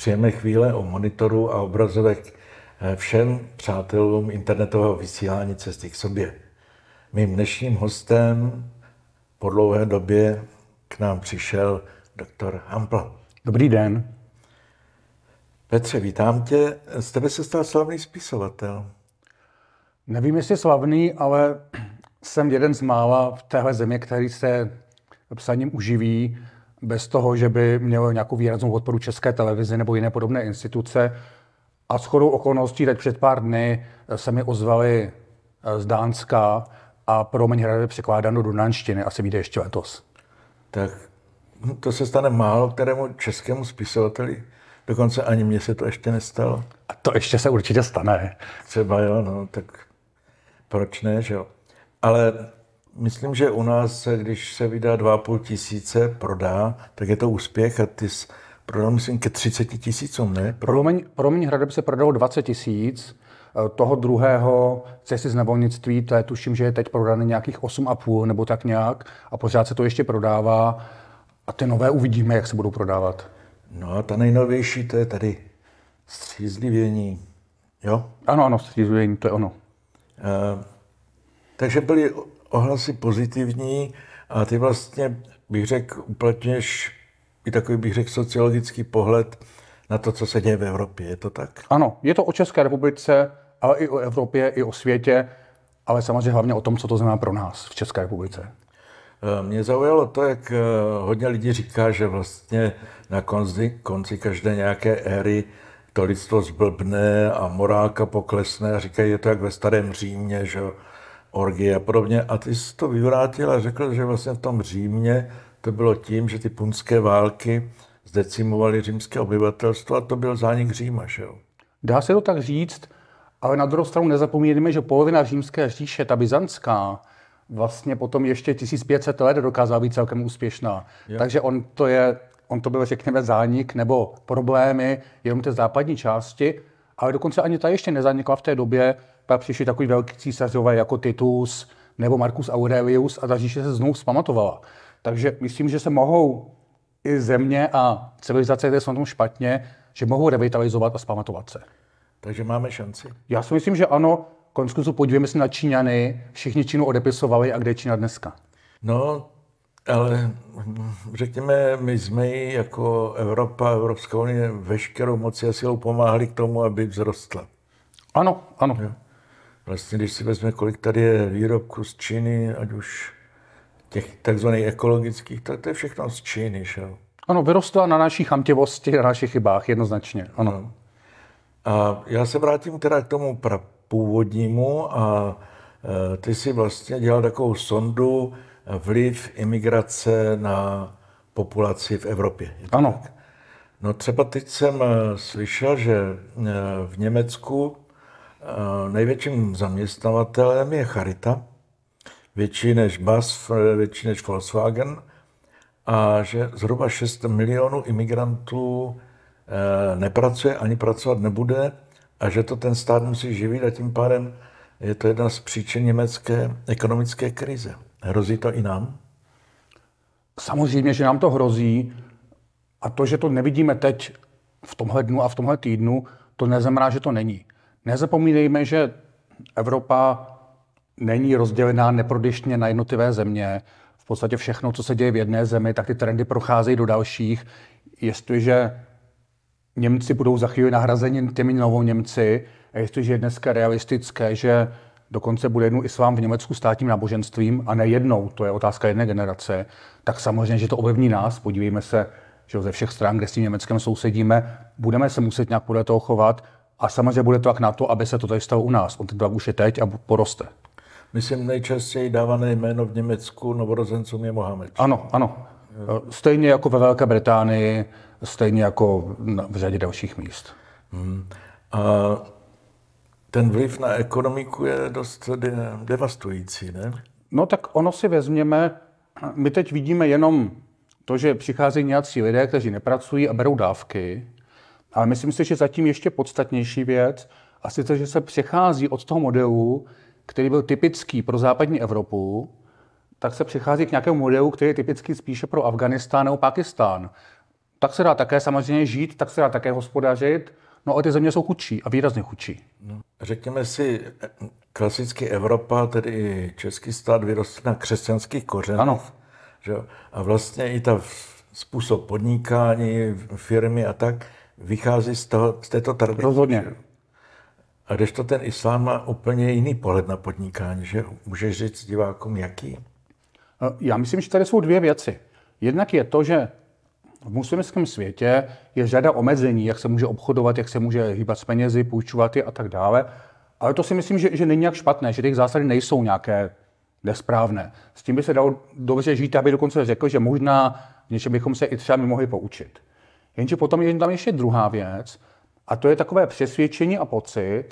Příjemné chvíle o monitoru a obrazovek eh, všem přátelům internetového vysílání cesty k sobě. Mým dnešním hostem po dlouhé době k nám přišel doktor Hampl. Dobrý den. Petře, vítám tě. Z tebe se stal slavný spisovatel. Nevím, jestli slavný, ale jsem jeden z mála v téhle zemi, který se psaním uživí bez toho, že by mělo nějakou výraznou podporu České televize nebo jiné podobné instituce. A s chodou okolností teď před pár dny eh, se mi ozvali eh, z Dánska a promiň hrady překládáno do dánštiny, asi vyjde ještě letos. Tak hm, to se stane málo kterému českému spisovateli. Dokonce ani mně se to ještě nestalo. A to ještě se určitě stane. Třeba jo, no, tak proč ne, že jo. Ale Myslím, že u nás, když se vydá 2,5 tisíce, prodá, tak je to úspěch a ty jsi prodal, myslím, ke 30 tisícům, ne? Pro... Promiň, promiň hradeb se prodalo 20 tisíc, eh, toho druhého cesty z nevolnictví, to je tuším, že je teď prodané nějakých 8,5 nebo tak nějak a pořád se to ještě prodává a ty nové uvidíme, jak se budou prodávat. No a ta nejnovější, to je tady střízlivění, jo? Ano, ano, střízlivění, to je ono. Uh, takže byly ohlasy pozitivní a ty vlastně, bych řekl, uplatňuješ i takový, bych řekl, sociologický pohled na to, co se děje v Evropě. Je to tak? Ano, je to o České republice, ale i o Evropě, i o světě, ale samozřejmě hlavně o tom, co to znamená pro nás v České republice. E, mě zaujalo to, jak e, hodně lidí říká, že vlastně na konci, konci každé nějaké éry to lidstvo zblbne a morálka poklesne a říkají, je to jak ve starém Římě, že orgie a podobně. A ty jsi to vyvrátil a řekl, že vlastně v tom Římě to bylo tím, že ty punské války zdecimovaly římské obyvatelstvo a to byl zánik Říma, že jo? Dá se to tak říct, ale na druhou stranu nezapomínáme, že polovina římské říše, ta byzantská, vlastně potom ještě 1500 let dokázala být celkem úspěšná. Jo. Takže on to je, on to byl, řekněme, zánik nebo problémy jenom té západní části, ale dokonce ani ta ještě nezanikla v té době, pak přišli takový velký císařové jako Titus nebo Marcus Aurelius a ta říše se znovu zpamatovala. Takže myslím, že se mohou i země a civilizace, které jsou na tom špatně, že mohou revitalizovat a zpamatovat se. Takže máme šanci. Já si myslím, že ano. Koneckonců podívejme se na Číňany. Všichni Čínu odepisovali a kde je Čína dneska? No, ale řekněme, my jsme jako Evropa, Evropská unie veškerou moci a silou pomáhali k tomu, aby vzrostla. Ano, ano. Jo. Vlastně, když si vezme, kolik tady je výrobků z Číny, ať už těch takzvaných ekologických, tak to je všechno z Číny, že jo? Ano, vyrostla na naší chamtivosti, na našich chybách, jednoznačně, ano. ano. A já se vrátím teda k tomu původnímu a e, ty si vlastně dělal takovou sondu e, vliv imigrace na populaci v Evropě. Ano. Tak? No třeba teď jsem e, slyšel, že v Německu Eh, největším zaměstnavatelem je Charita, větší než BASF, eh, větší než Volkswagen, a že zhruba 6 milionů imigrantů eh, nepracuje ani pracovat nebude a že to ten stát musí živit a tím pádem je to jedna z příčin německé ekonomické krize. Hrozí to i nám? Samozřejmě, že nám to hrozí a to, že to nevidíme teď v tomhle dnu a v tomhle týdnu, to neznamená, že to není. Nezapomínejme, že Evropa není rozdělená neprodyšně na jednotlivé země. V podstatě všechno, co se děje v jedné zemi, tak ty trendy procházejí do dalších. Jestliže Němci budou za chvíli nahrazeni těmi novou Němci, a jestliže je dneska realistické, že dokonce bude jednou islám v Německu státním náboženstvím a ne jednou, to je otázka jedné generace, tak samozřejmě, že to ovlivní nás. Podívejme se, že ze všech stran, kde s tím Německem sousedíme, budeme se muset nějak podle toho chovat. A samozřejmě bude tlak na to, aby se to tady stalo u nás. On ten tlak už je teď a poroste. Myslím, nejčastěji dávané jméno v Německu novorozencům je Mohamed. Ano, ano. Stejně jako ve Velké Británii, stejně jako v řadě dalších míst. Hmm. A ten vliv na ekonomiku je dost de- devastující, ne? No tak ono si vezměme, my teď vidíme jenom to, že přicházejí nějací lidé, kteří nepracují a berou dávky, ale myslím si, že zatím ještě podstatnější věc, a sice, že se přechází od toho modelu, který byl typický pro západní Evropu, tak se přechází k nějakému modelu, který je typický spíše pro Afganistán nebo Pakistán. Tak se dá také samozřejmě žít, tak se dá také hospodařit, no a ty země jsou chudší a výrazně chudší. No, řekněme si, klasicky Evropa, tedy český stát, vyrostl na křesťanských kořenech. Ano. Že? A vlastně i ta způsob podnikání, firmy a tak – vychází z, toho, z této tradice. Rozhodně. A když to ten islám má úplně jiný pohled na podnikání, že můžeš říct divákům, jaký? Eh, já myslím, že tady jsou dvě věci. Jednak je to, že v muslimském světě je řada omezení, jak se může obchodovat, jak se může hýbat s penězi, půjčovat je a tak dále. Ale to si myslím, že, že není nějak špatné, že těch zásady nejsou nějaké nesprávné. S tím by se dalo dobře žít, aby dokonce řekl, že možná v něčem bychom se i třeba mohli poučit. Jenže potom je tam ještě druhá věc, a to je takové přesvědčení a pocit,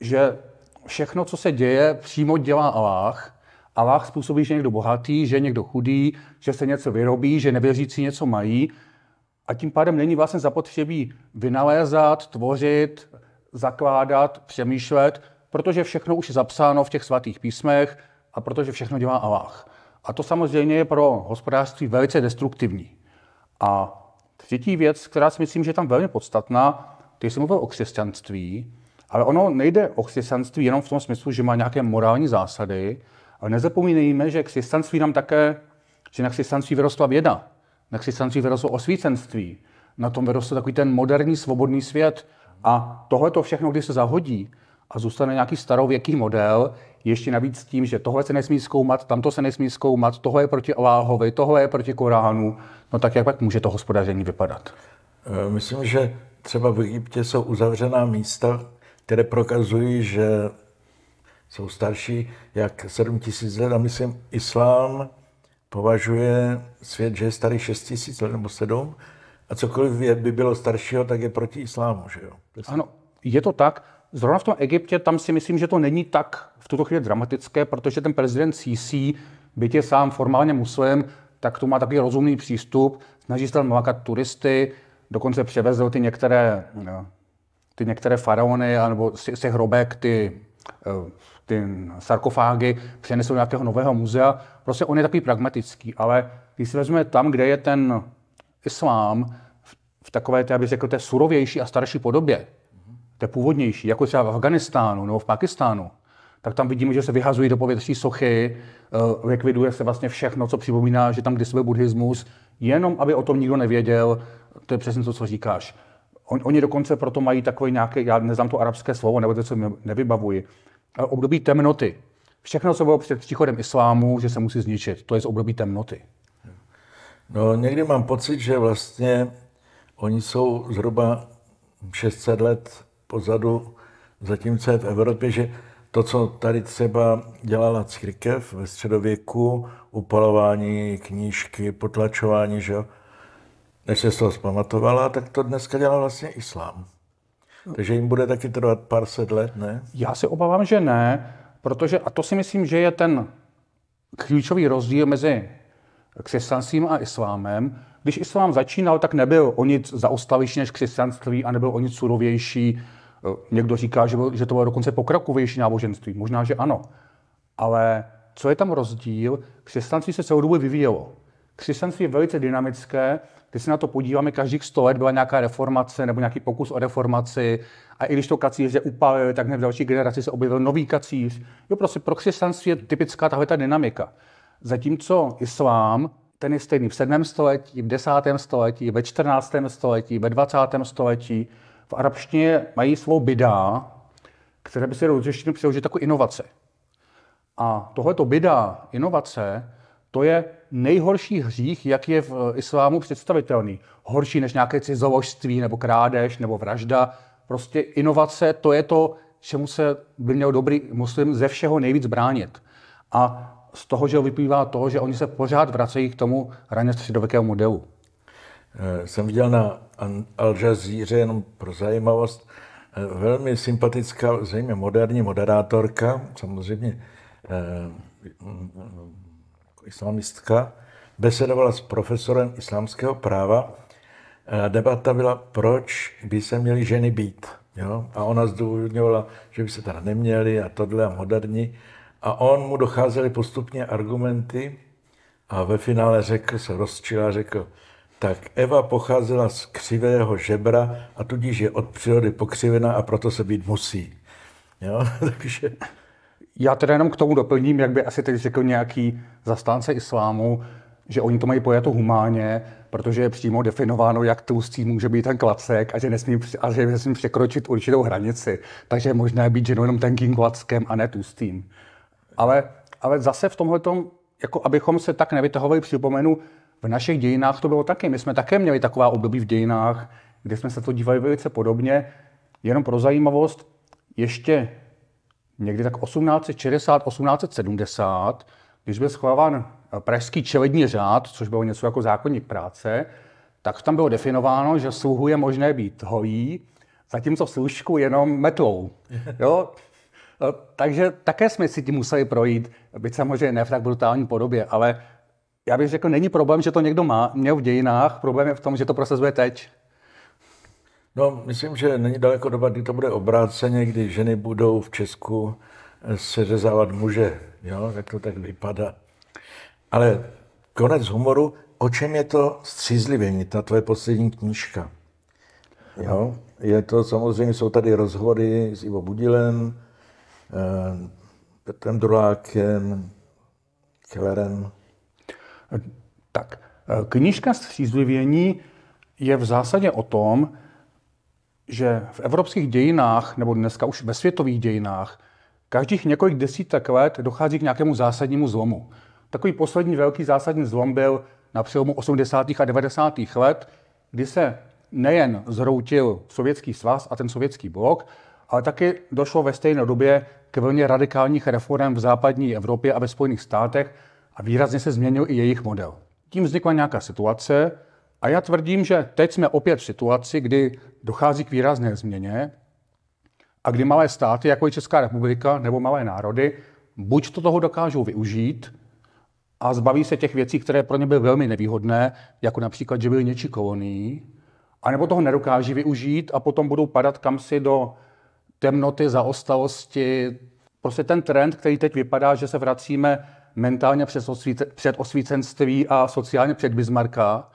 že všechno, co se děje, přímo dělá Allah. Allah způsobí, že někdo bohatý, že někdo chudý, že se něco vyrobí, že nevěřící něco mají. A tím pádem není vlastně zapotřebí vynalézat, tvořit, zakládat, přemýšlet, protože všechno už je zapsáno v těch svatých písmech a protože všechno dělá Allah. A to samozřejmě je pro hospodářství velice destruktivní. A Třetí věc, která si myslím, že je tam velmi podstatná, ty jsi mluvil o křesťanství, ale ono nejde o křesťanství jenom v tom smyslu, že má nějaké morální zásady, ale nezapomínejme, že křesťanství nám také, že na křesťanství vyrostla věda, na křesťanství vyrostlo osvícenství, na tom vyrostl takový ten moderní svobodný svět. A tohle to všechno, když se zahodí, a zůstane nějaký starověký model, ještě navíc s tím, že tohle se nesmí zkoumat, tamto se nesmí zkoumat, tohle je proti Aláhovi, tohle je proti Koránu, no tak jak pak může to hospodaření vypadat? E, myslím, že třeba v Egyptě jsou uzavřená místa, které prokazují, že jsou starší jak 7 tisíc let a myslím, islám považuje svět, že je starý 6 tisíc let nebo 7 a cokoliv by bylo staršího, tak je proti islámu, že jo? Ano, je to tak. Zrovna v tom Egyptě, tam si myslím, že to není tak v tuto chvíli dramatické, protože ten prezident Sisi, byť je sám formálně muslim, tak tu má taky rozumný přístup, snaží se tam lákat turisty, dokonce převezl ty některé, eh, ty některé faraony, nebo z hrobek ty, eh, ty sarkofágy, přenesl do nějakého nového muzea. Prostě on je takový pragmatický, ale když si vezmeme tam, kde je ten islám, v takové té, abych řekl, té surovější a starší podobě, té původnější, jako třeba v Afganistánu nebo v Pakistánu, tak tam vidíme, že se vyhazují do povětří sochy, eh, likviduje se vlastně všechno, co připomíná, že tam kdysi byl buddhismus, jenom aby o tom nikdo nevěděl, to je přesně to, co říkáš. On, oni dokonce proto mají takový nějaké, já neznám to arabské slovo, nebo to, co nevybavuji, období temnoty. Všechno, co bylo před příchodem islámu, že se musí zničit, to je z období temnoty. No, někdy mám pocit, že vlastně oni jsou zhruba 600 let pozadu, zatímco je v Evropě, že to, co tady třeba dělala církev ve středověku, upalování knížky, potlačování, že jo, než se z toho zpamatovala, tak to dneska dělá vlastně islám. Takže jim bude taky trvat pár set let, ne? Já se obávám, že ne, protože, a to si myslím, že je ten klíčový rozdíl mezi křesťanstvím a islámem. Když islám začínal, tak nebyl o nic zaostalejší než křesťanství a nebyl o nic surovější Eh, někdo říká, že, že to bylo dokonce pokrokovější náboženství. Možná, že ano. Ale co je tam rozdíl? Křesťanství se celou dobu vyvíjelo. Křesťanství je velice dynamické, když se na to podíváme, každých 100 let byla nějaká reformace nebo nějaký pokus o reformaci. A i když to kacíře upálili, tak hned v další generaci se objevil nový kacíř. Jo, prostě pro křesťanství je typická tahle ta dynamika. Zatímco islám, ten je stejný v 7. století, v 10. století, ve 14. století, ve 20. století v arabštině mají slovo bidá, které by se do řečtiny přeložit jako inovace. A tohleto bidá, inovace, to je nejhorší hřích, jak je v eh, islámu představitelný. Horší než nějaké cizoložství, nebo krádež, nebo vražda. Prostě inovace, to je to, čemu se by měl dobrý muslim ze všeho nejvíc bránit. A z toho, že vyplývá to, že oni se pořád vracejí k tomu raně středověkého modelu. Eh, jsem viděl na Al Jazeera jenom pro zajímavost eh, velmi sympatická, zřejmě moderní moderátorka, samozřejmě eh, islamistka, besedovala s profesorem islámského práva. Debata byla, proč by se měly ženy být. Jo? A ona zdůvodňovala, že by se teda neměly a tohle a moderní. A on mu docházeli postupně argumenty a ve finále řekl, se rozčila, řekl, tak Eva pocházela z křivého žebra a tudíž je od přírody pokřivena a proto se být musí. Jo? Takže... Já teda jenom k tomu doplním, jak by asi teď řekl nějaký zastánce islámu, že oni to mají pojato humánně, protože je přímo definováno, jak tlustý může být ten klacek a že nesmí, a že nesmí překročit určitou hranici. Takže je možné být ženou jenom tenkým klackem a ne tlustým. Ale, ale zase v tomhle, jako abychom se tak nevytahovali, připomenu, v našich dějinách to bylo taky. My jsme také měli taková období v dějinách, kde jsme se to dívali velice podobně. Jenom pro zajímavost, ještě někdy tak 1860, 1870, když byl schváván eh, pražský čelední řád, což bylo něco jako zákonník práce, tak tam bylo definováno, že sluhu je možné být hojí, zatímco služku jenom metlou. Jo? Eh, takže také jsme si tím museli projít, byť samozřejmě ne v tak brutální podobě, ale já bych řekl, není problém, že to někdo má, měl v dějinách, problém je v tom, že to prosazuje teď. No, myslím, že není daleko doba, kdy to bude obráceně, kdy ženy budou v Česku eh, seřezávat muže, jo, jak to tak vypadá. Ale konec humoru, o čem je to střízlivění, ta tvoje poslední knížka? Jo, je to samozřejmě, jsou tady rozhovory s Ivo Budilem, eh, Petrem Drulákem, Kellerem, tak, eh, knížka Střízlivění je v zásadě o tom, že v evropských dějinách, nebo dneska už ve světových dějinách, každých několik desítek let dochází k nějakému zásadnímu zlomu. Takový poslední velký zásadní zlom byl na přelomu 80. a 90. let, kdy se nejen zroutil Sovětský svaz a ten sovětský blok, ale taky došlo ve stejné době k vlně radikálních reform v západní Evropě a ve Spojených státech, a výrazně se změnil i jejich model. Tím vznikla nějaká situace a já tvrdím, že teď jsme opět v situaci, kdy dochází k výrazné změně a kdy malé státy, jako je Česká republika nebo malé národy, buď to toho dokážou využít a zbaví se těch věcí, které pro ně byly velmi nevýhodné, jako například, že byly něčí a anebo toho nedokáží využít a potom budou padat kamsi do temnoty, zaostalosti. Prostě ten trend, který teď vypadá, že se vracíme mentálně osvíce, před osvícenství a sociálně před Bismarcka,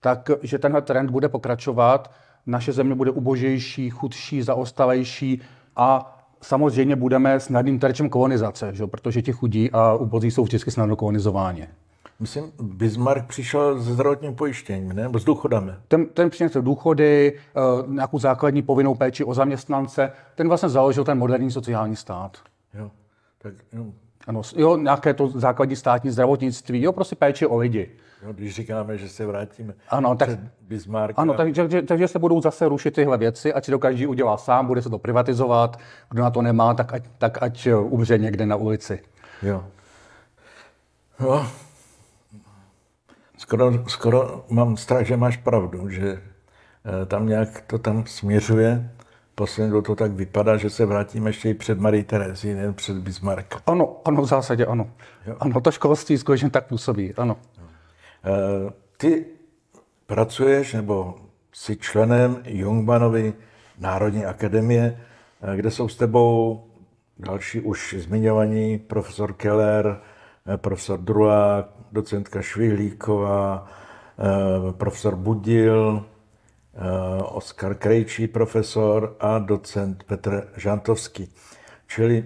tak že tenhle trend bude pokračovat, naše země bude ubožejší, chudší, zaostalejší a samozřejmě budeme snadným terčem kolonizace, že? protože ti chudí a ubozí jsou vždycky snadno kolonizováni. Myslím, Bismarck přišel ze zdravotním pojištěním, ne? s důchodami. Ten, ten přinesl důchody, eh, nějakou základní povinnou péči o zaměstnance. Ten vlastně založil ten moderní sociální stát. Jo, tak jo. Ano, jo, nějaké to základní státní zdravotnictví, jo, prostě péči o lidi. Jo, no, když říkáme, že se vrátíme ano, tak, Bismarck. Ano, takže, takže, takže se budou zase rušit tyhle věci, ať si to každý udělá sám, bude se to privatizovat, kdo na to nemá, tak ať, tak ať eh, umře někde na ulici. Jo. No, skoro, skoro mám strach, že máš pravdu, že eh, tam nějak to tam směřuje poslední dobou to tak vypadá, že se vrátíme ještě i před Marie Terezi, nejen před Bismarcka. Ano, ano, v zásadě ano. Jo. Ano, to školství skutečně tak působí, ano. E, ty pracuješ nebo jsi členem Jungmanovy Národní akademie, eh, kde jsou s tebou další už zmiňovaní profesor Keller, eh, profesor Druák, docentka Švihlíková, profesor Budil, Eh, Oskar Krejčí, profesor a docent Petr Žantovský. Čili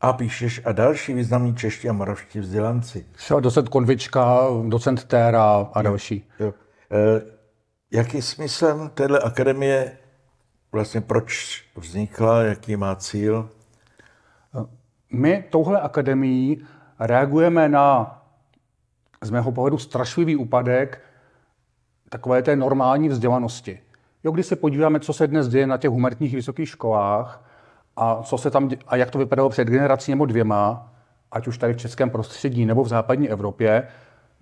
a píšeš a další významní čeští a moravští vzdělanci. Třeba docent Konvička, docent Téra a další. Jo, jo. Eh, jaký smyslem téhle akademie, vlastně proč vznikla, jaký má cíl? My touhle akademií reagujeme na, z mého pohledu, strašlivý úpadek takové té normální vzdělanosti. Jo, když se podíváme, co se dnes děje na těch humanitních vysokých školách a, co se tam, dě- a jak to vypadalo před generací nebo dvěma, ať už tady v českém prostředí nebo v západní Evropě,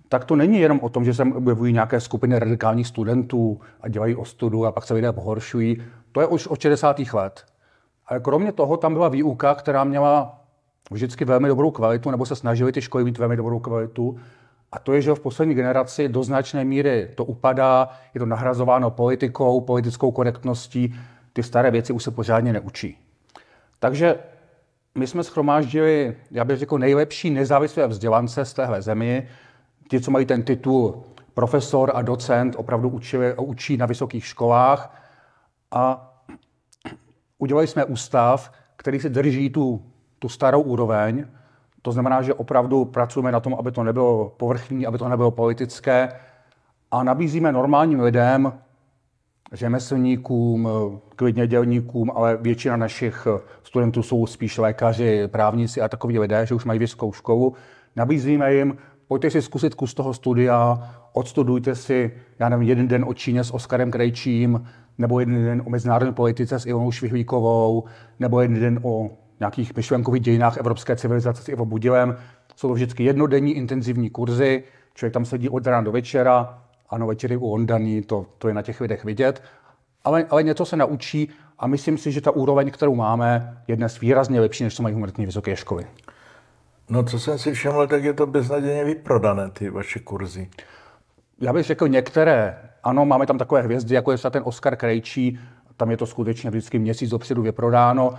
tak to není jenom o tom, že se objevují nějaké skupiny radikálních studentů a dělají ostudu a pak se lidé pohoršují. To je už od 60. let. Ale kromě toho tam byla výuka, která měla vždycky velmi dobrou kvalitu, nebo se snažili ty školy mít velmi dobrou kvalitu, a to je, že v poslední generaci do značné míry to upadá, je to nahrazováno politikou, politickou korektností, ty staré věci už se pořádně neučí. Takže my jsme schromáždili, já bych řekl, nejlepší nezávislé vzdělance z téhle zemi. Ti, co mají ten titul profesor a docent, opravdu učili, učí na vysokých školách. A udělali jsme ústav, který se drží tu, tu starou úroveň, to znamená, že opravdu pracujeme na tom, aby to nebylo povrchní, aby to nebylo politické a nabízíme normálním lidem, řemeslníkům, klidně dělníkům, ale většina našich studentů jsou spíš lékaři, právníci a takoví lidé, že už mají vysokou školu. Nabízíme jim, pojďte si zkusit kus toho studia, odstudujte si, já nevím, jeden den o Číně s Oskarem Krejčím, nebo jeden den o mezinárodní politice s Ilonou Švihlíkovou, nebo jeden den o nějakých myšlenkových dějinách evropské civilizace s Ivo Budilem. Jsou to vždycky jednodenní intenzivní kurzy, člověk tam sedí od rána do večera, ano, večery u Ondaní, to, to je na těch videch vidět, ale, ale něco se naučí a myslím si, že ta úroveň, kterou máme, je dnes výrazně lepší, než co mají humanitní vysoké školy. No, co jsem si všiml, tak je to beznadějně vyprodané, ty vaše kurzy. Já bych řekl některé. Ano, máme tam takové hvězdy, jako je ten Oscar Krejčí, tam je to skutečně vždycky měsíc dopředu vyprodáno.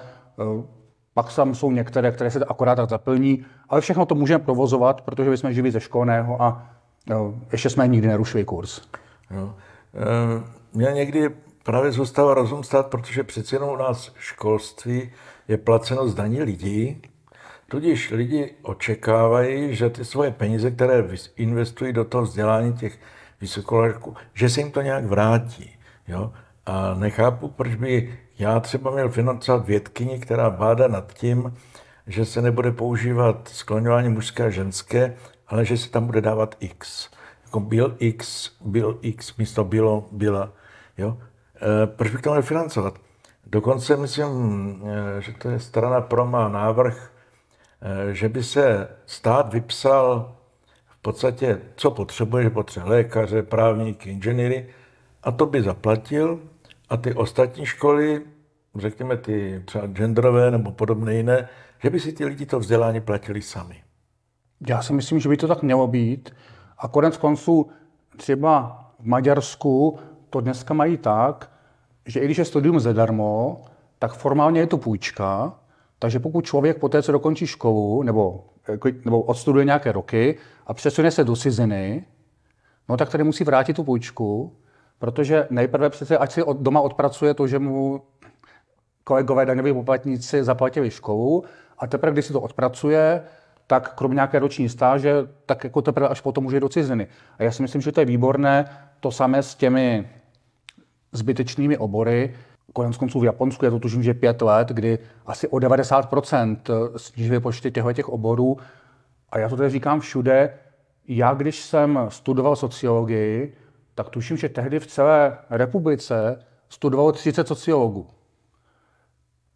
Pak tam jsou některé, které se akorát tak zaplní, ale všechno to můžeme provozovat, protože jsme živí ze školného a jo, ještě jsme nikdy nerušili kurz. Jo. E, mě někdy právě zůstává rozum stát, protože přeci jenom u nás školství je placeno z daní lidí, tudíž lidi očekávají, že ty svoje peníze, které investují do toho vzdělání těch vysokoškoláků, že se jim to nějak vrátí. Jo? A nechápu, proč by já třeba měl financovat vědkyni, která báda nad tím, že se nebude používat skloňování mužské a ženské, ale že se tam bude dávat X. Jako byl X, byl X, místo bylo, byla. Jo? E, proč bych to měl financovat? Dokonce myslím, eh, že to je strana pro má návrh, eh, že by se stát vypsal v podstatě, co potřebuje, že potřebuje lékaře, právníky, inženýry, a to by zaplatil a ty ostatní školy, řekněme ty třeba genderové nebo podobné jiné, že by si ty lidi to vzdělání platili sami. Já si myslím, že by to tak mělo být. A konec konců třeba v Maďarsku to dneska mají tak, že i když je studium zadarmo, tak formálně je to půjčka, takže pokud člověk po té, co dokončí školu, nebo, jako, nebo odstuduje nějaké roky a přesune se do ciziny, no tak tady musí vrátit tu půjčku Protože nejprve přece, ať si od doma odpracuje to, že mu kolegové daňoví poplatníci zaplatili školu a teprve, když si to odpracuje, tak kromě nějaké roční stáže, tak jako teprve až potom může do ciziny. A já si myslím, že to je výborné, to samé s těmi zbytečnými obory. Konec konců v Japonsku je to tužím, že pět let, kdy asi o 90% snížili počty těchto těch oborů. A já to tady říkám všude. Já, když jsem studoval sociologii, tak tuším, že tehdy v celé republice studovalo 30 sociologů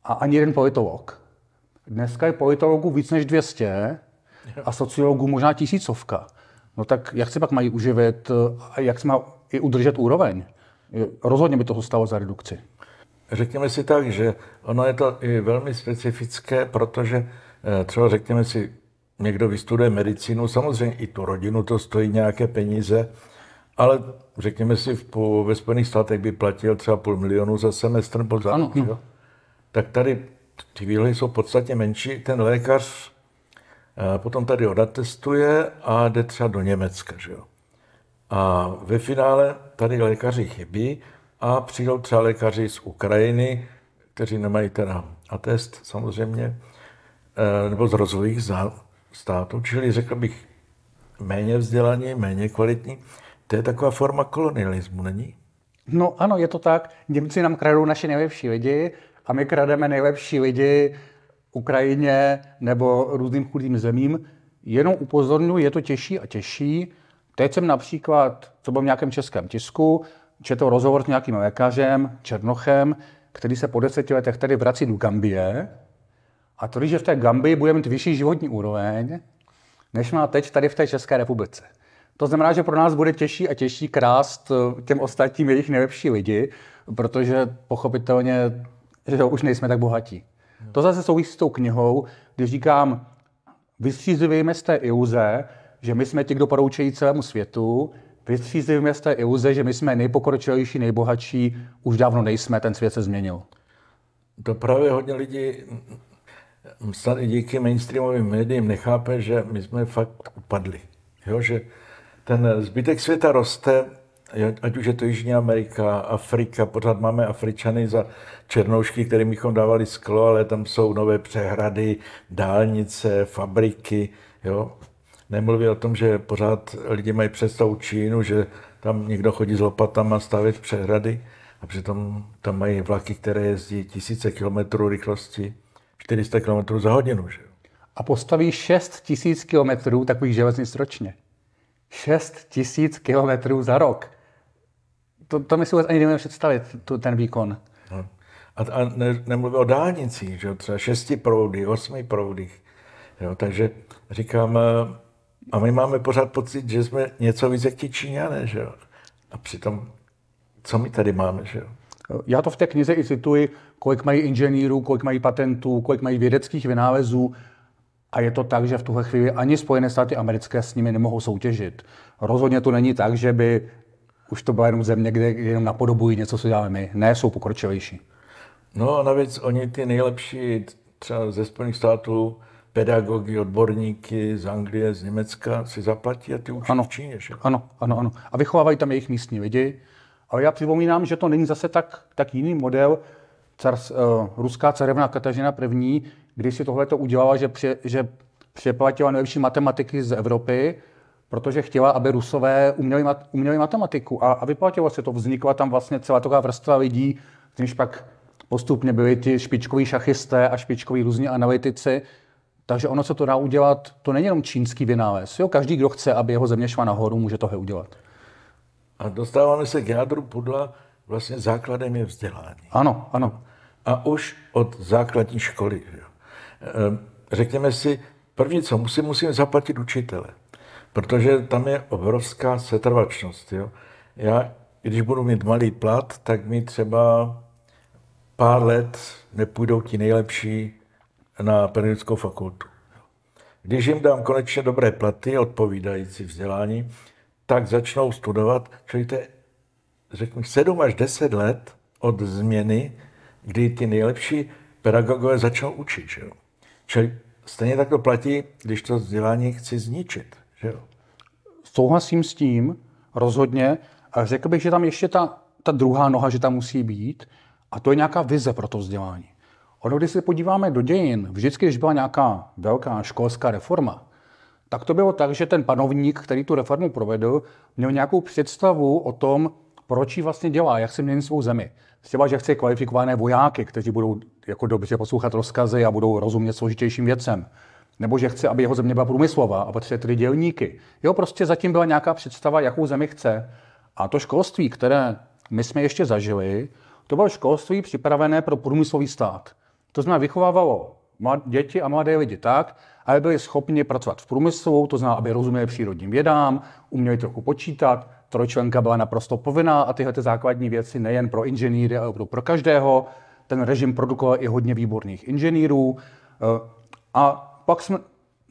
a ani jeden politolog. Dneska je politologů víc než 200 a sociologů možná tisícovka. No tak jak se pak mají uživit a jak se má i udržet úroveň? Rozhodně by to stalo za redukci. Řekněme si tak, že ono je to i velmi specifické, protože eh, třeba řekněme si, někdo vystuduje medicínu, samozřejmě i tu rodinu to stojí nějaké peníze, ale řekněme si, v, po, ve Spojených státech by platil třeba půl milionu za semestr nebo za ano, no. jo? No. Tak tady ty výlohy jsou podstatně menší. Ten lékař eh, potom tady odatestuje a jde třeba do Německa. Že jo? A ve finále tady lékaři chybí a přijdou třeba lékaři z Ukrajiny, kteří nemají teda atest samozřejmě, eh, nebo z rozvojích států, čili řekl bych méně vzdělaní, méně kvalitní. To je taková forma kolonialismu, není? No ano, je to tak. Němci nám kradou naše nejlepší lidi a my krademe nejlepší lidi Ukrajině nebo různým chudým zemím. Jenom upozorňuji, je to těžší a těžší. Teď jsem například, co byl v nějakém českém tisku, četl rozhovor s nějakým lékařem, Černochem, který se po deseti letech tady vrací do Gambie a tvrdí, že v té Gambii bude mít vyšší životní úroveň, než má teď tady v té České republice. To znamená, že pro nás bude těžší a těžší krást eh, těm ostatním jejich nejlepší lidi, protože pochopitelně že už nejsme tak bohatí. To zase souvisí s tou knihou, když říkám, vystřízujeme z té iluze, že my jsme ti, kdo poroučejí celému světu, vystřízujeme z té iluze, že my jsme nejpokročilejší, nejbohatší, už dávno nejsme, ten svět se změnil. To právě hodně lidí, snad i díky mainstreamovým médiím, nechápe, že my jsme fakt upadli. Jo, že ten zbytek světa roste, ať už je to Jižní Amerika, Afrika, pořád máme Afričany za černoušky, kterým bychom dávali sklo, ale tam jsou nové přehrady, dálnice, fabriky, jo. Nemluví o tom, že pořád lidi mají představu Čínu, že tam někdo chodí s lopatama stavět přehrady a přitom tam mají vlaky, které jezdí tisíce kilometrů rychlosti, 400 kilometrů za hodinu, že A postaví 6 tisíc kilometrů takových železnic ročně. 6 tisíc kilometrů za rok. To, to my si vůbec ani nemůžeme představit, tu, ten výkon. No. A, a ne, nemluvím o dálnicích, že třeba šesti proudy, osmi proudy. Jo, takže říkám, eh, a my máme pořád pocit, že jsme něco víc jak ti Číňané, že jo. A přitom, co my tady máme, že jo. Já to v té knize i cituji, kolik mají inženýrů, kolik mají patentů, kolik mají vědeckých vynálezů, a je to tak, že v tuhle chvíli ani Spojené státy americké s nimi nemohou soutěžit. Rozhodně to není tak, že by už to byla jenom země, kde jenom napodobují něco, co děláme my. Ne, jsou pokročilejší. No a navíc oni ty nejlepší třeba ze Spojených států pedagogy, odborníky z Anglie, z Německa si zaplatí a ty učí ano, v Číně. Že? Ano, ano, ano. A vychovávají tam jejich místní lidi. Ale já připomínám, že to není zase tak, tak jiný model, car, uh, ruská carevna Katažina I., když si tohle to udělala, že, pře, že přeplatila nejlepší matematiky z Evropy, protože chtěla, aby Rusové uměli, mat, uměli matematiku. A, a vyplatilo se to. Vznikla tam vlastně celá taková vrstva lidí, když pak postupně byli ty špičkoví šachisté a špičkoví různí analytici. Takže ono se to dá udělat, to není jenom čínský vynález. Jo, každý, kdo chce, aby jeho země šla nahoru, může tohle udělat. A dostáváme se k jádru pudla vlastně základem je vzdělání. Ano, ano. A už od základní školy. Jo. Ehm, řekněme si, první, co musím, musím zaplatit učitele, protože tam je obrovská setrvačnost. Jo. Já, když budu mít malý plat, tak mi třeba pár let nepůjdou ti nejlepší na pedagogickou fakultu. Když jim dám konečně dobré platy, odpovídající vzdělání, tak začnou studovat, čili to je řeknu, 7 až 10 let od změny, kdy ty nejlepší pedagogové začnou učit. Že jo? Čili stejně tak to platí, když to vzdělání chci zničit. Že jo? Souhlasím s tím, rozhodně. A řekl bych, že tam ještě ta, ta druhá noha, že tam musí být, a to je nějaká vize pro to vzdělání. Ono, když se podíváme do dějin, vždycky, když byla nějaká velká školská reforma, tak to bylo tak, že ten panovník, který tu reformu provedl, měl nějakou představu o tom, proč ji vlastně dělá, jak si mění svou zemi. Třeba, že chce kvalifikované vojáky, kteří budou jako dobře poslouchat rozkazy a budou rozumět složitějším věcem. Nebo že chce, aby jeho země byla průmyslová a potřebuje tedy dělníky. Jo, prostě zatím byla nějaká představa, jakou zemi chce. A to školství, které my jsme ještě zažili, to bylo školství připravené pro průmyslový stát. To znamená, vychovávalo děti a mladé lidi tak, aby byli schopni pracovat v průmyslu, to znamená, aby rozuměli přírodním vědám, uměli trochu počítat, trojčlenka byla naprosto povinná a tyhle ty základní věci nejen pro inženýry, ale pro každého. Ten režim produkoval i hodně výborných inženýrů. Eh, a pak jsme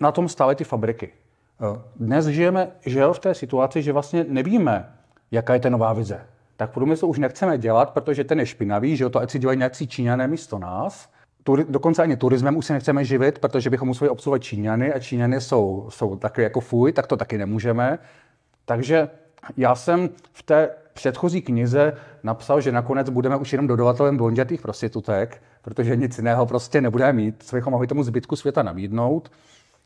na tom stále ty fabriky. Eh, dnes žijeme žel v té situaci, že vlastně nevíme, jaká je ta nová vize. Tak průmysl už nechceme dělat, protože ten je špinavý, že to ať si dělají nějaký Číňané místo nás. Turi, dokonce ani turismem už se nechceme živit, protože bychom museli obsluhovat Číňany a Číňany jsou, jsou taky jako fuj, tak to taky nemůžeme. Takže já jsem v té předchozí knize napsal, že nakonec budeme už jenom dodavatelem blondětých prostitutek, protože nic jiného prostě nebudeme mít, co bychom mohli tomu zbytku světa nabídnout.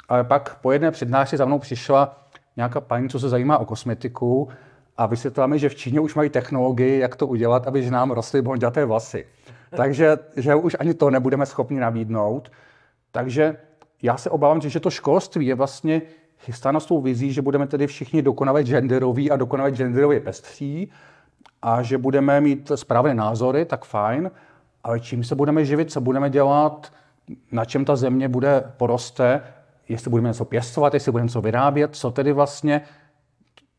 Ale pak po jedné přednášce za mnou přišla nějaká paní, co se zajímá o kosmetiku a vysvětlila mi, že v Číně už mají technologii, jak to udělat, aby nám rostly blonděté vlasy. Takže že už ani to nebudeme schopni nabídnout. Takže já se obávám, že to školství je vlastně chystána s tou vizí, že budeme tedy všichni dokonale genderoví a dokonale genderově pestří a že budeme mít správné názory, tak fajn, ale čím se budeme živit, co budeme dělat, na čem ta země bude poroste, jestli budeme něco pěstovat, jestli budeme něco vyrábět, co tedy vlastně,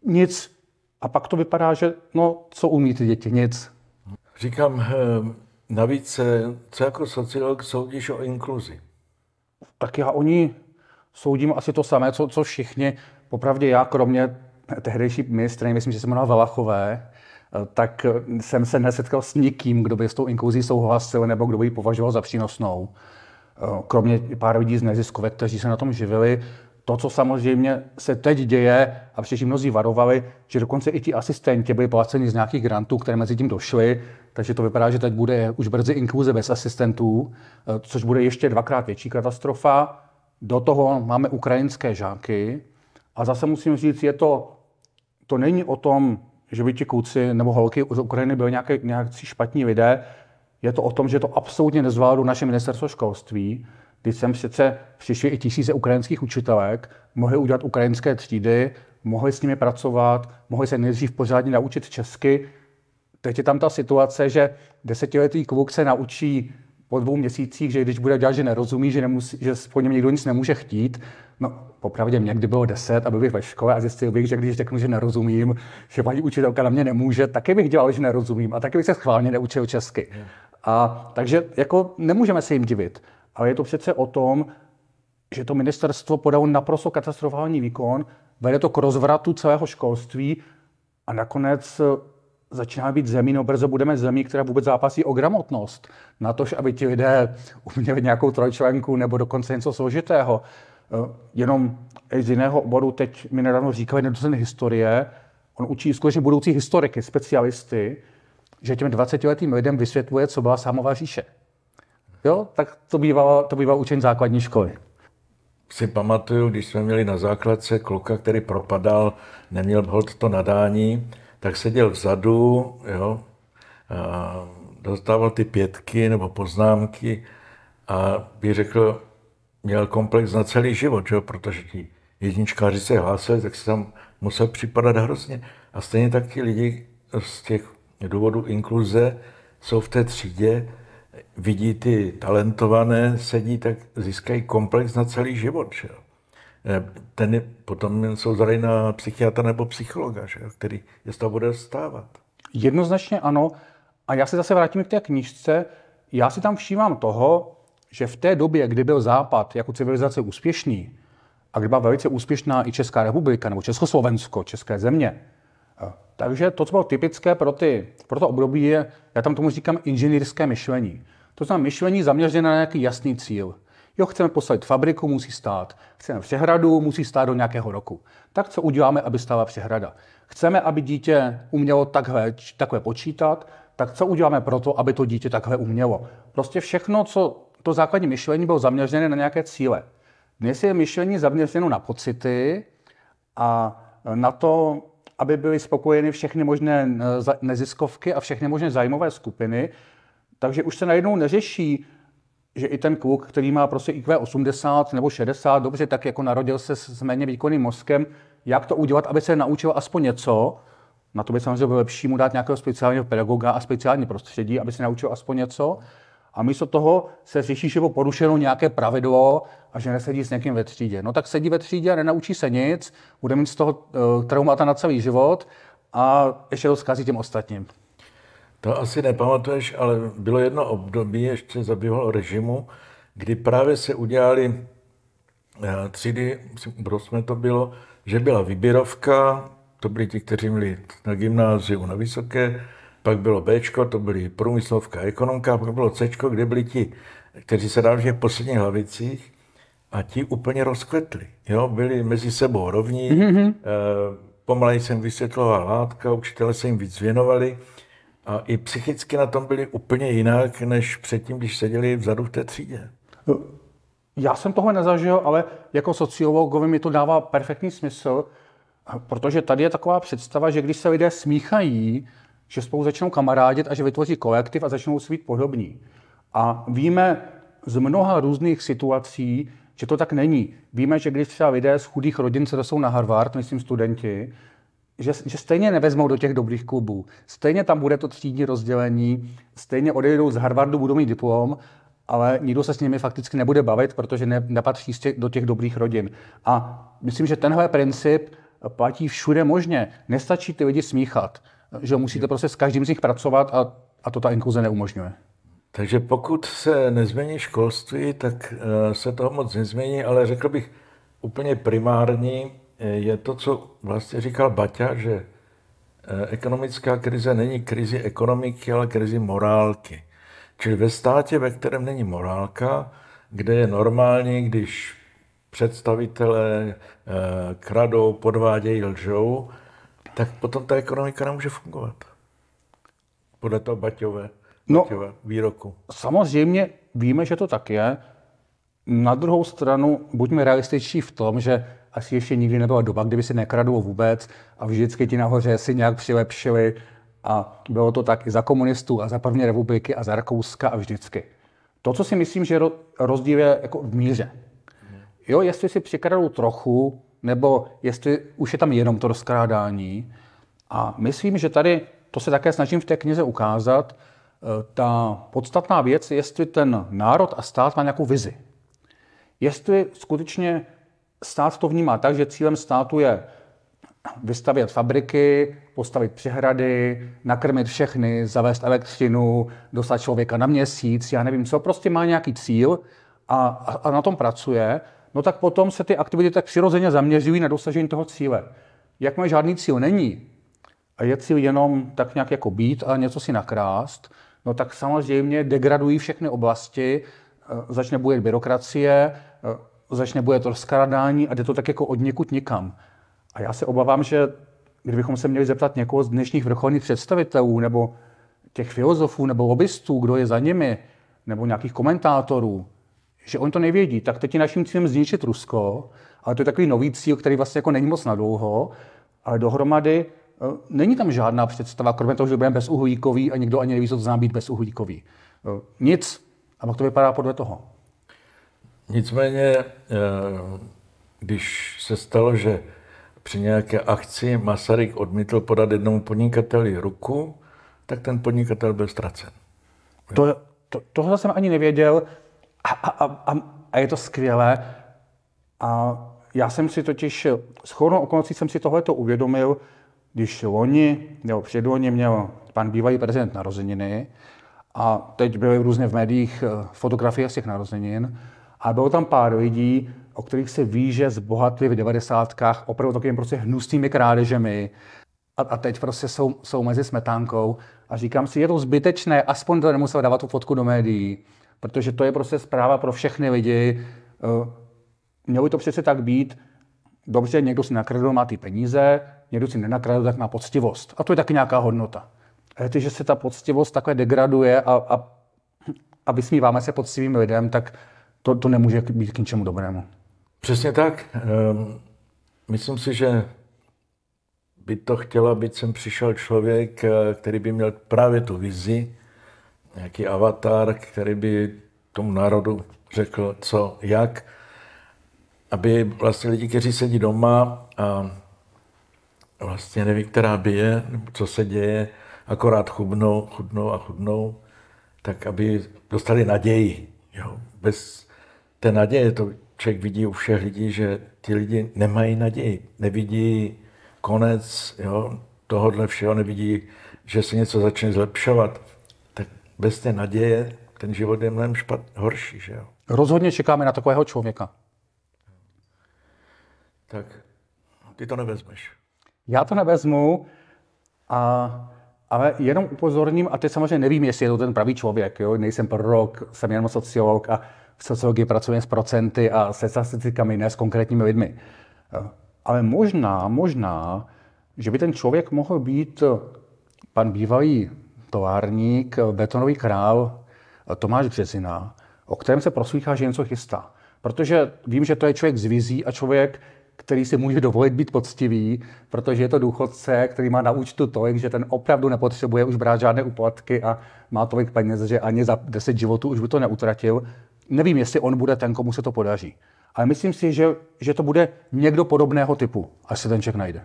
nic. A pak to vypadá, že no, co umí ty děti, nic. Říkám, eh, navíc, eh, co jako sociolog soudíš o inkluzi? Tak já o ní soudím asi to samé, co, co všichni. Popravdě já, kromě tehdejší ministry, myslím, že se jmenovala Valachové, eh, tak eh, jsem se nesetkal s nikým, kdo by s tou inkluzí souhlasil nebo kdo by ji považoval za přínosnou. Eh, kromě pár lidí z neziskovek, kteří se na tom živili. To, co samozřejmě se teď děje, a přičemž mnozí varovali, že dokonce i ti asistenti byli placeni z nějakých grantů, které mezi tím došly, takže to vypadá, že teď bude už brzy inkluze bez asistentů, což bude ještě dvakrát větší katastrofa do toho máme ukrajinské žáky a zase musím říct, je to, to není o tom, že by ti kluci nebo holky z Ukrajiny byli nějaké, nějaký špatní lidé, je to o tom, že to absolutně nezvládlo naše ministerstvo školství, když sem přece přišli i tisíce ukrajinských učitelek, mohli udělat ukrajinské třídy, mohli s nimi pracovat, mohli se nejdřív pořádně naučit česky. Teď je tam ta situace, že desetiletý kluk se naučí po dvou měsících, že když bude dělat, že nerozumí, že, nemusí, že po něm někdo nic nemůže chtít, no popravdě mě, kdy bylo deset a byl bych ve škole a zjistil bych, že když řeknu, že nerozumím, že paní učitelka na mě nemůže, taky bych dělal, že nerozumím a taky bych se schválně neučil česky. Hmm. A takže jako nemůžeme se jim divit, ale je to přece o tom, že to ministerstvo podalo naprosto katastrofální výkon, vede to k rozvratu celého školství a nakonec začíná být zemí, no brzo budeme zemí, která vůbec zápasí o gramotnost. Na to, aby ti lidé uměli nějakou trojčlenku nebo dokonce něco složitého. Eh, jenom z jiného oboru teď mi nedávno říkali jeden historie, on učí skutečně budoucí historiky, specialisty, že těm 20-letým lidem vysvětluje, co byla samová říše. Jo, tak to bývalo, to bývalo učení základní školy si pamatuju, když jsme měli na základce kluka, který propadal, neměl hod to nadání tak seděl vzadu, jo, a dostával ty pětky nebo poznámky a by řekl, měl komplex na celý život, jo, protože ti jedničkáři se hlásili, tak se tam musel připadat hrozně. A stejně tak ti lidi z těch důvodů inkluze jsou v té třídě, vidí ty talentované, sedí, tak získají komplex na celý život. Že jo. Eh, ten je, potom jsou zadají na psychiatra nebo psychologa, že, který je z toho bude stávat. Jednoznačně ano. A já se zase vrátím k té knižce. Já si tam všímám toho, že v té době, kdy byl Západ jako civilizace úspěšný, a kdy byla velice úspěšná i Česká republika nebo Československo, České země, eh, takže to, co bylo typické pro, ty, pro to období, je, já tam tomu říkám inženýrské myšlení. To znamená myšlení zaměřené na nějaký jasný cíl. Jo, chceme postavit fabriku, musí stát. Chceme přehradu, musí stát do nějakého roku. Tak co uděláme, aby stála přehrada? Chceme, aby dítě umělo takhle, takhle počítat, tak co uděláme pro to, aby to dítě takhle umělo? Prostě všechno, co to základní myšlení bylo zaměřené na nějaké cíle. Dnes je myšlení zaměřeno na pocity a na to, aby byly spokojeny všechny možné eh, neziskovky a všechny možné zájmové skupiny. Takže už se najednou neřeší, že i ten kluk, který má prostě IQ 80 nebo 60, dobře, tak jako narodil se s méně výkonným mozkem, jak to udělat, aby se naučil aspoň něco, na to by samozřejmě bylo lepší mu dát nějakého speciálního pedagoga a speciální prostředí, aby se naučil aspoň něco. A místo toho se řeší, že bylo porušeno nějaké pravidlo a že nesedí s někým ve třídě. No tak sedí ve třídě a nenaučí se nic, bude mít z toho eh, traumata na celý život a ještě to zkazí těm ostatním. To asi nepamatuješ, ale bylo jedno období ještě za bývalého režimu, kdy právě se udělali eh, třídy, proč jsme to bylo, že byla vybírovka, to byli ti, kteří měli na gymnáziu, na vysoké, pak bylo B, to byly průmyslovka, ekonomka, pak bylo C, kde byli ti, kteří se dali v těch posledních hlavicích a ti úplně rozkvetli. Jo? Byli mezi sebou rovní, mm-hmm. pomalej jsem vysvětloval látka, učitelé se jim víc věnovali a i psychicky na tom byli úplně jinak, než předtím, když seděli vzadu v té třídě. Eh, já jsem toho nezažil, ale jako sociologovi mi to dává perfektní smysl, eh, protože tady je taková představa, že když se lidé smíchají, že spolu začnou kamarádit a že vytvoří kolektiv a začnou svít podobní. A víme z mnoha různých situací, že to tak není. Víme, že když třeba lidé z chudých rodin se dostanou na Harvard, myslím studenti, že, že stejně nevezmou do těch dobrých klubů. Stejně tam bude to třídní rozdělení, stejně odejdou z Harvardu, budou mít diplom, ale nikdo se s nimi fakticky nebude bavit, protože ne, nepatří těch, do těch dobrých rodin. A myslím, že tenhle princip platí všude možně. Nestačí ty lidi smíchat, že musíte prostě s každým z nich pracovat a, a to ta inkluze neumožňuje. Takže pokud se nezmění školství, tak eh, se toho moc nezmění, ale řekl bych úplně primární je to, co vlastně říkal Baťa, že eh, ekonomická krize není krizi ekonomiky, ale krizi morálky. Čili ve státě, ve kterém není morálka, kde je normální, když představitelé eh, kradou, podvádějí, lžou, tak potom ta ekonomika nemůže fungovat. Podle toho Baťové, no, Baťové výroku. Samozřejmě víme, že to tak je. Na druhou stranu buďme realističtí v tom, že asi ještě nikdy nebyla doba, kdyby si nekradlo vůbec a vždycky ti nahoře si nějak přilepšili a bylo to tak i za komunistů a za první republiky a za Rakouska a vždycky. To, co si myslím, že rozdíl je jako v míře. Mhm. Jo, jestli si přikradou trochu, nebo jestli už je tam jenom to rozkrádání. A myslím, že tady, to se také snažím v té knize ukázat, e, ta podstatná věc, jestli ten národ a stát má nějakou vizi. Jestli skutečně stát to vnímá tak, že cílem státu je vystavět fabriky, postavit přehrady, nakrmit všechny, zavést elektřinu, dostat člověka na měsíc, já nevím co, prostě má nějaký cíl a, a na tom pracuje, no tak potom se ty aktivity tak přirozeně zaměřují na dosažení toho cíle. Jak má žádný cíl není a je cíl jenom tak nějak jako být a něco si nakrást, no tak samozřejmě degradují všechny oblasti, eh, začne bujet byrokracie, eh, začne, bude to rozkradání a jde to tak jako od někud nikam. A já se obávám, že kdybychom se měli zeptat někoho z dnešních vrcholných představitelů nebo těch filozofů nebo lobbystů, kdo je za nimi, nebo nějakých komentátorů, že oni to nevědí, tak teď je naším cílem zničit Rusko, ale to je takový nový cíl, který vlastně jako není moc na dlouho, ale dohromady eh, není tam žádná představa, kromě toho, že budeme bezuhlíkový a nikdo ani neví, co to znamená být bezuhlíkový. Eh, nic. A pak to vypadá podle toho. Nicméně, eh, když se stalo, že při nějaké akci Masaryk odmítl podat jednomu podnikateli ruku, tak ten podnikatel byl ztracen. To, to, tohle jsem ani nevěděl a, a, a, a je to skvělé. A já jsem si totiž, s chodnou okolností jsem si tohleto uvědomil, když loni nebo předloni měl pan bývalý prezident narozeniny a teď byly různě v médiích eh, fotografie z těch narozenin, a bylo tam pár lidí, o kterých se ví, že zbohatli v devadesátkách opravdu takovými prostě hnusnými krádežemi a, a teď prostě jsou, jsou mezi smetánkou a říkám si, je to zbytečné, aspoň to nemusel dávat tu fotku do médií, protože to je prostě zpráva pro všechny lidi. Eh, mělo by to přece tak být, dobře, někdo si nakradl, má ty peníze, někdo si nenakradl, tak má poctivost. A to je taky nějaká hodnota. A ty, že se ta poctivost takhle degraduje a, a, a vysmíváme se poctivým lidem, tak to, to nemůže být k ničemu dobrému. Přesně tak. Ehm, myslím si, že by to chtěla, aby sem přišel člověk, eh, který by měl právě tu vizi, nějaký avatar, který by tomu národu řekl, co, jak, aby vlastně lidi, kteří sedí doma a vlastně neví, která by je, co se děje, akorát chudnou, chudnou a chudnou, tak aby dostali naději, jo, bez té naděje, to člověk vidí u všech lidí, že ti lidi nemají naději, nevidí konec jo, tohohle všeho, nevidí, že se něco začne zlepšovat. Tak bez té naděje ten život je mnohem špat, horší. Že jo? Rozhodně čekáme na takového člověka. Tak ty to nevezmeš. Já to nevezmu, a, ale jenom upozorním, a teď samozřejmě nevím, jestli je to ten pravý člověk, jo? nejsem prorok, jsem jenom sociolog a v sociologii pracujeme s procenty a se statistikami, ne s konkrétními lidmi. Ale možná, možná, že by ten člověk mohl být eh, pan bývalý továrník, eh, betonový král eh, Tomáš Březina, o kterém se proslýchá, že něco chystá. Protože vím, že to je člověk z vizí a člověk, který si může dovolit být poctivý, protože je to důchodce, který má na účtu tolik, že ten opravdu nepotřebuje už brát žádné úplatky a má tolik peněz, že ani za 10 životů už by to neutratil nevím, jestli on bude ten, komu se to podaří. Ale myslím si, že, že to bude někdo podobného typu, až se ten člověk najde.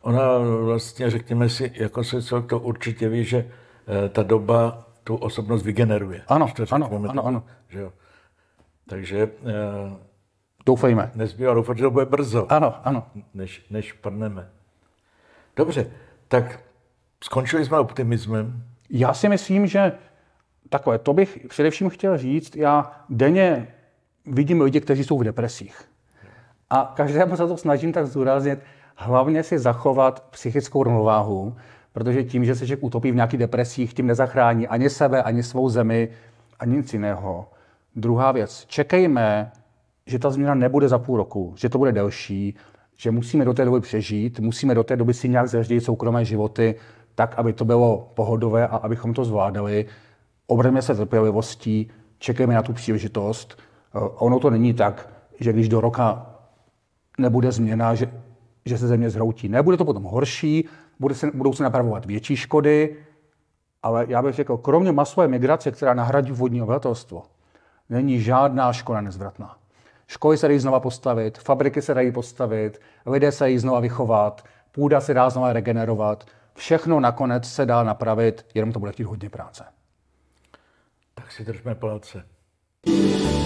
Ona vlastně, řekněme si, jako se to určitě ví, že eh, ta doba tu osobnost vygeneruje. Ano, ano, ano, Ano. ano. Že jo. Takže eh, Doufejme. Nezbývá doufat, že to bude brzo. Ano, ano. Než, než prneme. Dobře, tak skončili jsme optimismem. Já si myslím, že takové, to bych především chtěl říct, já denně vidím lidi, kteří jsou v depresích. A každému se to snažím tak zúraznit, hlavně si zachovat psychickou rovnováhu, protože tím, že se člověk utopí v nějakých depresích, tím nezachrání ani sebe, ani svou zemi, ani nic jiného. Druhá věc, čekejme, že ta změna nebude za půl roku, že to bude delší, že musíme do té doby přežít, musíme do té doby si nějak zaždějit soukromé životy tak, aby to bylo pohodové a abychom to zvládali obrneme se trpělivostí, čekáme na tu příležitost. A eh, ono to není tak, že když do roka nebude změna, že, že se země zhroutí. Ne, bude to potom horší, bude se, budou se napravovat větší škody, ale já bych řekl, kromě masové migrace, která nahradí vodní obyvatelstvo, není žádná škoda nezvratná. Školy se dají znova postavit, fabriky se dají postavit, lidé se dají znova vychovat, půda se dá znova regenerovat. Všechno nakonec se dá napravit, jenom to bude chtít hodně práce si držme palce. thank you